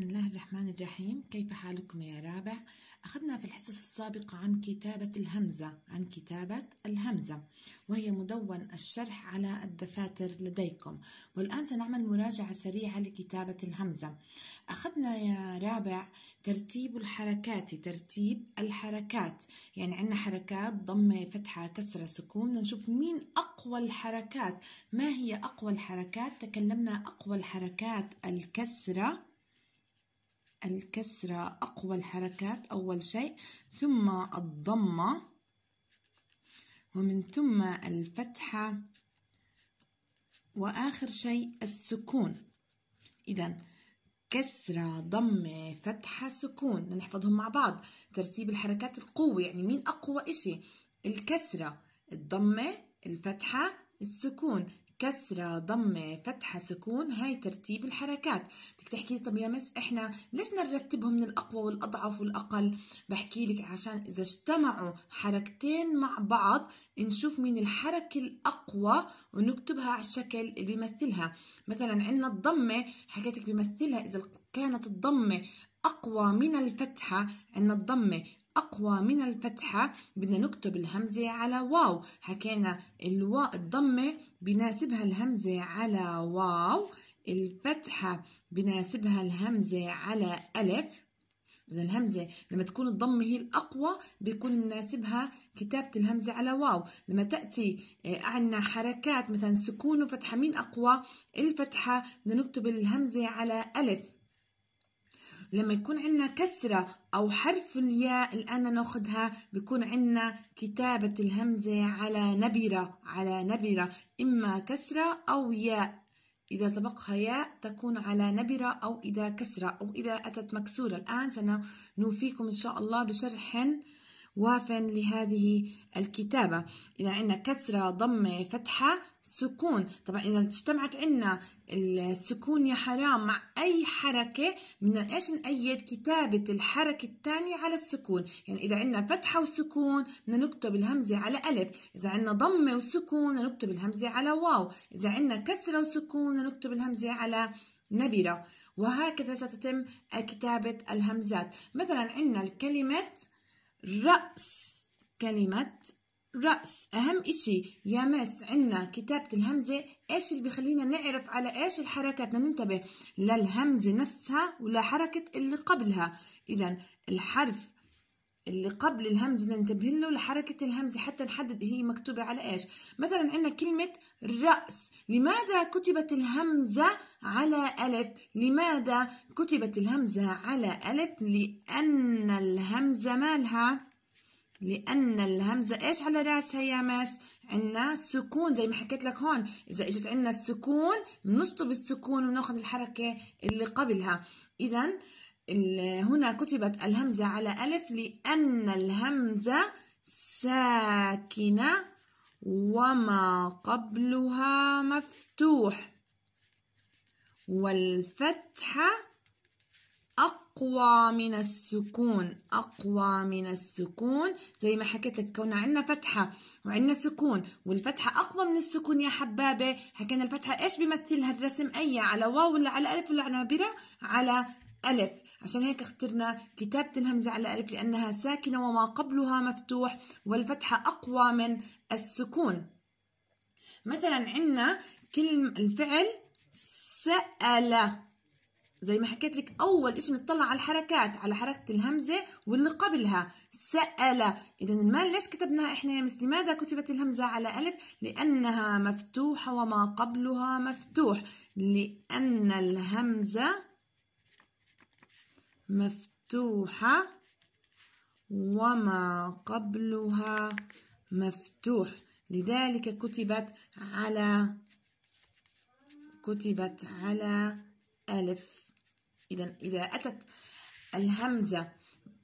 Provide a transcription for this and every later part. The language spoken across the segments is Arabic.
بسم الله الرحمن الرحيم كيف حالكم يا رابع أخذنا في الحصص السابقة عن كتابة الهمزة عن كتابة الهمزة وهي مدون الشرح على الدفاتر لديكم والآن سنعمل مراجعة سريعة لكتابة الهمزة أخذنا يا رابع ترتيب الحركات ترتيب الحركات يعني عندنا حركات ضمة فتحة كسرة سكون نشوف مين أقوى الحركات ما هي أقوى الحركات تكلمنا أقوى الحركات الكسرة الكسرة أقوى الحركات أول شيء ثم الضمة ومن ثم الفتحة وآخر شيء السكون إذا كسرة ضمة فتحة سكون نحفظهم مع بعض ترتيب الحركات القوة يعني مين أقوى إشي الكسرة الضمة الفتحة السكون كسرة ضمة فتحة سكون هاي ترتيب الحركات بدك تحكي لي طب يا مس احنا ليش نرتبهم من الأقوى والأضعف والأقل بحكي لك عشان إذا اجتمعوا حركتين مع بعض نشوف مين الحركة الأقوى ونكتبها على الشكل اللي بيمثلها مثلا عندنا الضمة حكيتك بيمثلها إذا كانت الضمة أقوى من الفتحة عندنا الضمة أقوى من الفتحة بدنا نكتب الهمزة على واو حكينا الوا الضمة بناسبها الهمزة على واو الفتحة بناسبها الهمزة على ألف إذا الهمزة لما تكون الضمة هي الأقوى بيكون مناسبها كتابة الهمزة على واو لما تأتي آه، عنا حركات مثلا سكون وفتحة مين أقوى الفتحة بدنا نكتب الهمزة على ألف لما يكون عندنا كسرة أو حرف الياء الآن ناخدها بيكون عندنا كتابة الهمزة على نبرة على نبرة إما كسرة أو ياء إذا سبقها ياء تكون على نبرة أو إذا كسرة أو إذا أتت مكسورة الآن سنوفيكم إن شاء الله بشرح وافا لهذه الكتابة إذا عندنا كسرة ضمة فتحة سكون طبعا إذا اجتمعت عندنا السكون يا حرام مع أي حركة بدنا إيش نأيد كتابة الحركة الثانية على السكون يعني إذا عندنا فتحة وسكون بدنا نكتب الهمزة على ألف إذا عندنا ضمة وسكون بدنا نكتب الهمزة على واو إذا عندنا كسرة وسكون بدنا نكتب الهمزة على نبرة وهكذا ستتم كتابة الهمزات مثلا عندنا الكلمة رأس كلمة رأس أهم إشي يا مس عنا كتابة الهمزة إيش اللي بيخلينا نعرف على إيش الحركات بدنا ننتبه للهمزة نفسها ولا حركة اللي قبلها إذا الحرف اللي قبل الهمز بننتبه له لحركة الهمز حتى نحدد هي مكتوبة على إيش مثلا عندنا كلمة رأس لماذا كتبت الهمزة على ألف لماذا كتبت الهمزة على ألف لأن الهمزة مالها لأن الهمزة إيش على رأسها يا مس عندنا سكون زي ما حكيت لك هون إذا إجت عندنا السكون بنشطب السكون وناخذ الحركة اللي قبلها إذا هنا كتبت الهمزة على ألف لأن الهمزة ساكنة وما قبلها مفتوح والفتحة أقوى من السكون أقوى من السكون زي ما حكيت لك كون عندنا فتحة وعندنا سكون والفتحة أقوى من السكون يا حبابة حكينا الفتحة إيش بيمثلها الرسم أي على واو ولا على ألف ولا على برا على ألف عشان هيك اخترنا كتابة الهمزة على ألف لأنها ساكنة وما قبلها مفتوح والفتحة أقوى من السكون مثلا عندنا كلمة الفعل سأل زي ما حكيت لك اول شيء بنطلع على الحركات على حركه الهمزه واللي قبلها سال اذا المال ليش كتبناها احنا يا مس لماذا كتبت الهمزه على الف لانها مفتوحه وما قبلها مفتوح لان الهمزه مفتوحة وما قبلها مفتوح لذلك كتبت على كتبت على ألف إذا إذا أتت الهمزة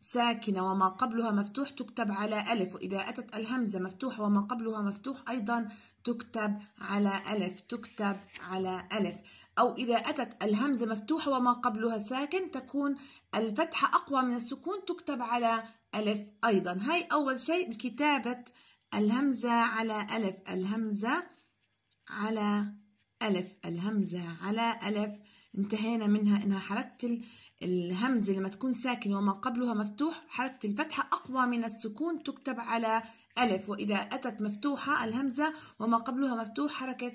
ساكنة وما قبلها مفتوح تكتب على ألف وإذا أتت الهمزة مفتوحة وما قبلها مفتوح أيضا تكتب على ألف تكتب على ألف أو إذا أتت الهمزة مفتوحة وما قبلها ساكن تكون الفتحة أقوى من السكون تكتب على ألف أيضا هاي أول شيء كتابة الهمزة على ألف الهمزة على ألف الهمزة على ألف انتهينا منها انها حركه الهمزه لما تكون ساكن وما قبلها مفتوح حركه الفتحه اقوى من السكون تكتب على الف واذا اتت مفتوحه الهمزه وما قبلها مفتوح حركه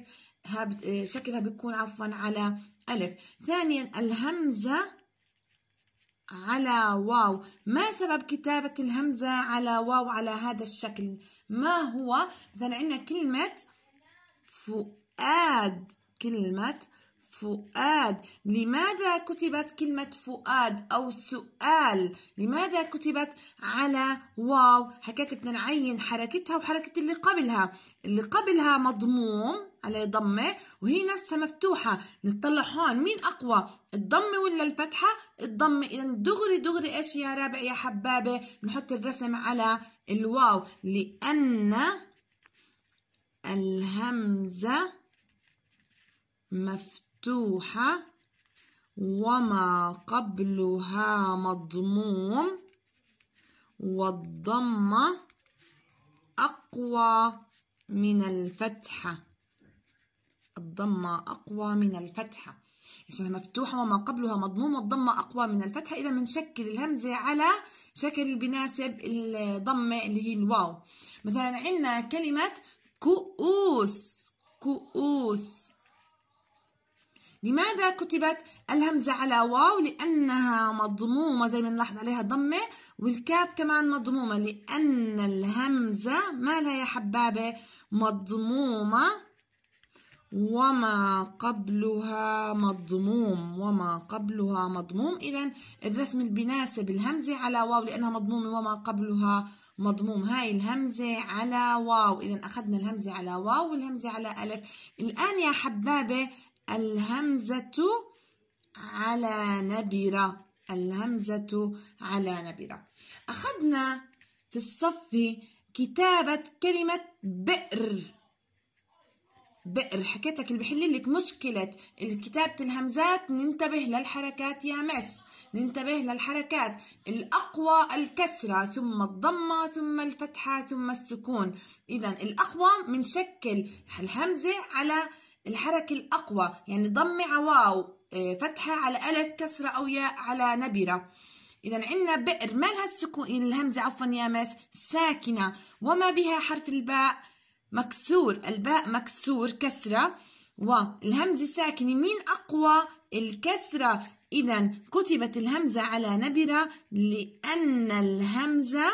آه، شكلها بيكون عفوا على الف ثانيا الهمزه على واو ما سبب كتابة الهمزة على واو على هذا الشكل ما هو مثلا عندنا كلمة فؤاد كلمة فؤاد لماذا كتبت كلمة فؤاد أو سؤال لماذا كتبت على واو حكيت بدنا نعين حركتها وحركة اللي قبلها اللي قبلها مضموم على ضمة وهي نفسها مفتوحة نطلع هون مين أقوى الضمة ولا الفتحة الضمة إذا دغري دغري إيش يا رابع يا حبابة بنحط الرسم على الواو لأن الهمزة مفتوحة مفتوحة وما قبلها مضموم والضمة أقوى من الفتحة الضمة أقوى من الفتحة عشان مفتوحة وما قبلها مضموم والضمة أقوى من الفتحة إذا بنشكل الهمزة على شكل بناسب الضمة اللي هي الواو مثلا عندنا كلمة كؤوس كؤوس لماذا كتبت الهمزة على واو لأنها مضمومة زي ما نلاحظ عليها ضمة والكاف كمان مضمومة لأن الهمزة مالها يا حبابة مضمومة وما قبلها مضموم وما قبلها مضموم إذا الرسم اللي بيناسب الهمزة على واو لأنها مضمومة وما قبلها مضموم هاي الهمزة على واو إذا أخذنا الهمزة على واو والهمزة على ألف الآن يا حبابة الهمزة على نبرة الهمزة على نبرة أخذنا في الصف كتابة كلمة بئر بئر حكيت لك اللي بحل لك مشكلة كتابة الهمزات ننتبه للحركات يا مس ننتبه للحركات الأقوى الكسرة ثم الضمة ثم الفتحة ثم السكون إذا الأقوى منشكل الهمزة على الحركة الأقوى يعني ضمة واو آه، فتحة على ألف كسرة أو ياء على نبرة إذا عندنا بئر ما لها السكون يعني الهمزة عفوا يا مس ساكنة وما بها حرف الباء مكسور الباء مكسور كسرة والهمزة ساكنة مين أقوى الكسرة إذا كتبت الهمزة على نبرة لأن الهمزة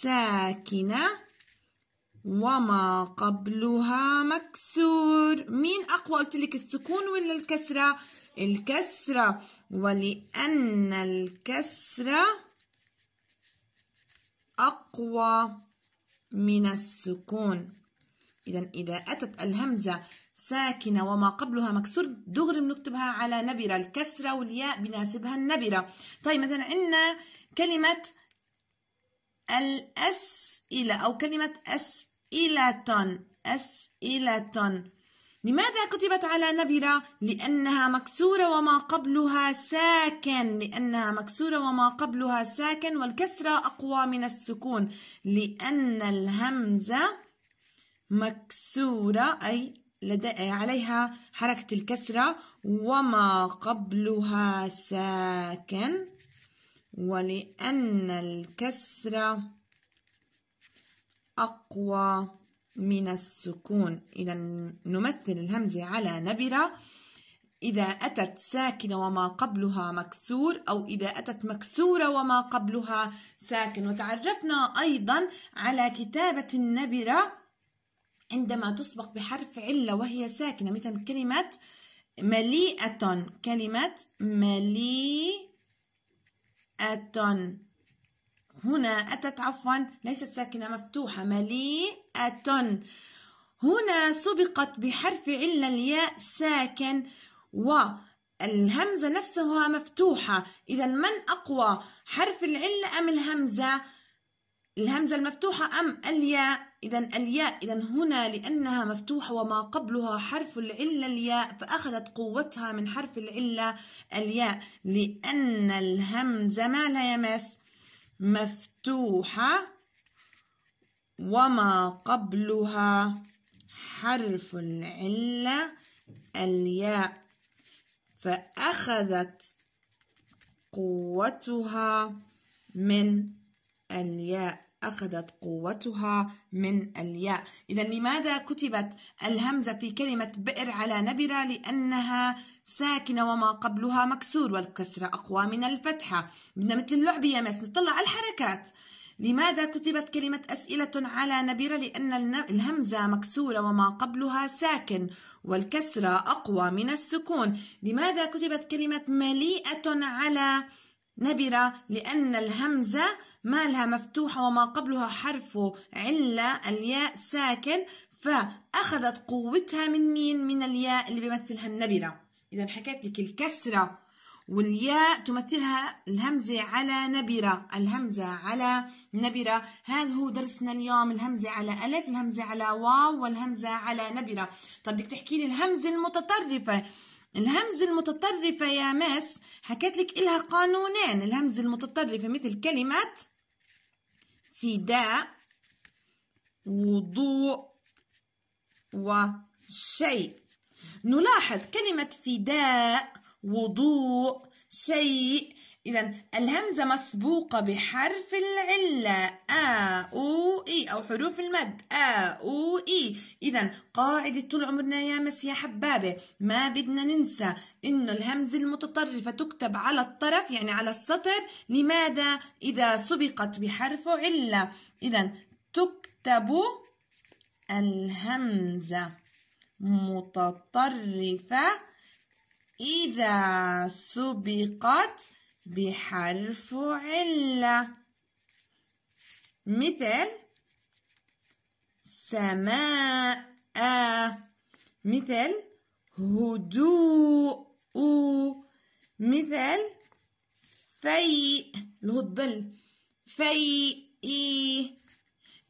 ساكنة وما قبلها مكسور مين أقوى قلت لك السكون ولا الكسرة الكسرة ولأن الكسرة أقوى من السكون إذا إذا أتت الهمزة ساكنة وما قبلها مكسور دغري بنكتبها على نبرة الكسرة والياء بناسبها النبرة طيب مثلا عندنا كلمة الأسئلة أو كلمة أسئلة أسئلة أسئلة لماذا كتبت على نبرة؟ لأنها مكسورة وما قبلها ساكن لأنها مكسورة وما قبلها ساكن والكسرة أقوى من السكون لأن الهمزة مكسورة أي لدى عليها حركة الكسرة وما قبلها ساكن ولأن الكسرة أقوى من السكون إذا نمثل الهمزة على نبرة إذا أتت ساكنة وما قبلها مكسور أو إذا أتت مكسورة وما قبلها ساكن وتعرفنا أيضا على كتابة النبرة عندما تسبق بحرف علة وهي ساكنة مثل كلمة مليئة كلمة مليئة هنا أتت عفوا ليست ساكنة مفتوحة مليئة هنا سبقت بحرف علة الياء ساكن و الهمزة نفسها مفتوحة إذا من أقوى حرف العلة أم الهمزة الهمزة المفتوحة أم الياء إذا الياء إذا هنا لأنها مفتوحة وما قبلها حرف العلة الياء فأخذت قوتها من حرف العلة الياء لأن الهمزة ما لا يمس مفتوحة وما قبلها حرف العلة الياء فأخذت قوتها من الياء أخذت قوتها من الياء إذا لماذا كتبت الهمزة في كلمة بئر على نبرة لأنها ساكنة وما قبلها مكسور والكسرة أقوى من الفتحة بدنا مثل اللعبة يا مس نطلع على الحركات لماذا كتبت كلمة أسئلة على نبرة لأن الهمزة مكسورة وما قبلها ساكن والكسرة أقوى من السكون لماذا كتبت كلمة مليئة على نبرة لأن الهمزة مالها مفتوحة وما قبلها حرف علة الياء ساكن فأخذت قوتها من مين من الياء اللي بيمثلها النبرة إذا حكيت لك الكسرة والياء تمثلها الهمزة على نبرة الهمزة على نبرة هذا هو درسنا اليوم الهمزة على ألف الهمزة على واو والهمزة على نبرة طب بدك تحكي لي الهمزة المتطرفة الهمزة المتطرفة يا مس حكيت لك إلها قانونين الهمزة المتطرفة مثل كلمة فداء وضوء وشيء نلاحظ كلمة فداء وضوء شيء إذا الهمزة مسبوقة بحرف العلة آ أو إي أو حروف المد آ أو إي إذا قاعدة طول عمرنا يا مس يا حبابة ما بدنا ننسى إنه الهمزة المتطرفة تكتب على الطرف يعني على السطر لماذا إذا سبقت بحرف علة إذا تكتب الهمزة متطرفة إذا سبقت بحرف علة مثل سماء مثل هدوء مثل فيء الظل فيء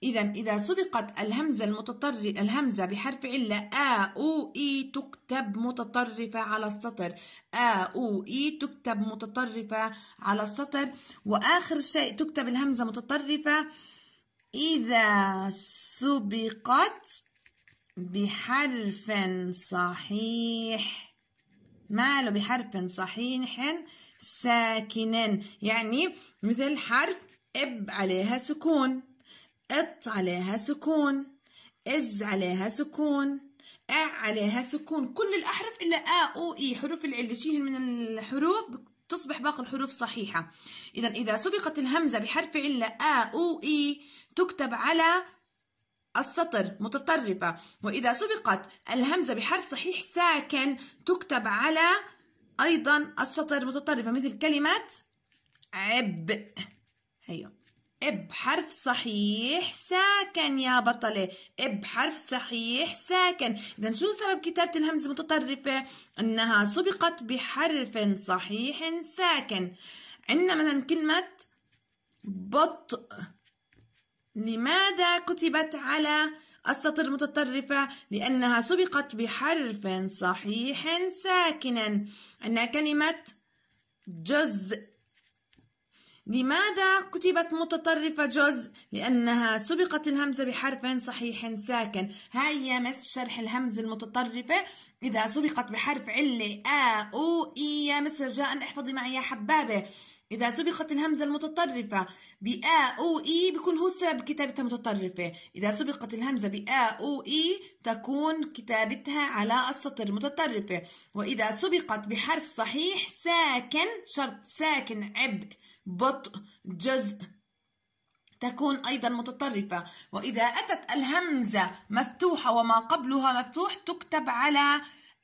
إذا إذا سبقت الهمزة المتطر الهمزة بحرف علة آ أو إي تكتب متطرفة على السطر آ أو إي تكتب متطرفة على السطر وآخر شيء تكتب الهمزة متطرفة إذا سبقت بحرف صحيح ماله بحرف صحيح ساكن يعني مثل حرف اب عليها سكون ات عليها سكون از عليها سكون ا عليها سكون كل الأحرف إلا آ أو إي حروف العلة شيء من الحروف تصبح باقي الحروف صحيحة إذا إذا سبقت الهمزة بحرف علة آ أو إي تكتب على السطر متطرفة وإذا سبقت الهمزة بحرف صحيح ساكن تكتب على أيضا السطر متطرفة مثل كلمة عب هيو اب حرف صحيح ساكن يا بطلة اب حرف صحيح ساكن إذا شو سبب كتابة الهمزة المتطرفة أنها سبقت بحرف صحيح ساكن عندنا مثلا كلمة بطء لماذا كتبت على السطر المتطرفة لأنها سبقت بحرف صحيح ساكنا عندنا كلمة جزء لماذا كتبت متطرفة جزء؟ لأنها سبقت الهمزة بحرف صحيح ساكن هيا مس شرح الهمزة المتطرفة إذا سبقت بحرف علة آ أو إي يا مس رجاء احفظي معي يا حبابة إذا سبقت الهمزة المتطرفة بآ أو إي بكون هو سبب كتابتها متطرفة إذا سبقت الهمزة بآ أو إي تكون كتابتها على السطر متطرفة وإذا سبقت بحرف صحيح ساكن شرط ساكن عبء بطء جزء تكون أيضا متطرفة وإذا أتت الهمزة مفتوحة وما قبلها مفتوح تكتب على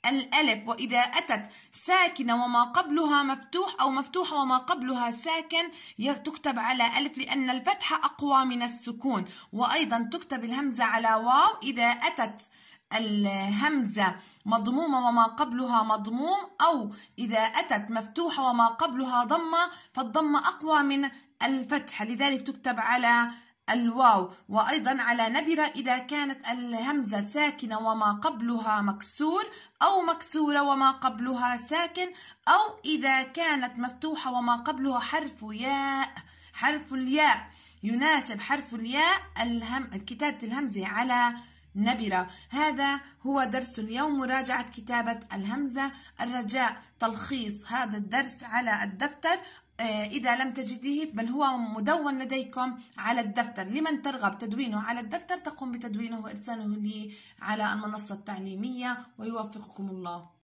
الألف وإذا أتت ساكنة وما قبلها مفتوح أو مفتوحة وما قبلها ساكن تكتب على ألف لأن الفتحة أقوى من السكون وأيضا تكتب الهمزة على واو إذا أتت الهمزة مضمومة وما قبلها مضموم أو إذا أتت مفتوحة وما قبلها ضمة فالضمة أقوى من الفتحة لذلك تكتب على الواو وأيضا على نبرة إذا كانت الهمزة ساكنة وما قبلها مكسور أو مكسورة وما قبلها ساكن أو إذا كانت مفتوحة وما قبلها حرف ياء حرف الياء يناسب حرف الياء الهم كتابة الهمزة على نبرة هذا هو درس اليوم مراجعة كتابة الهمزة الرجاء تلخيص هذا الدرس على الدفتر آه، إذا لم تجديه بل هو مدون لديكم على الدفتر لمن ترغب تدوينه على الدفتر تقوم بتدوينه وإرساله لي على المنصة التعليمية ويوفقكم الله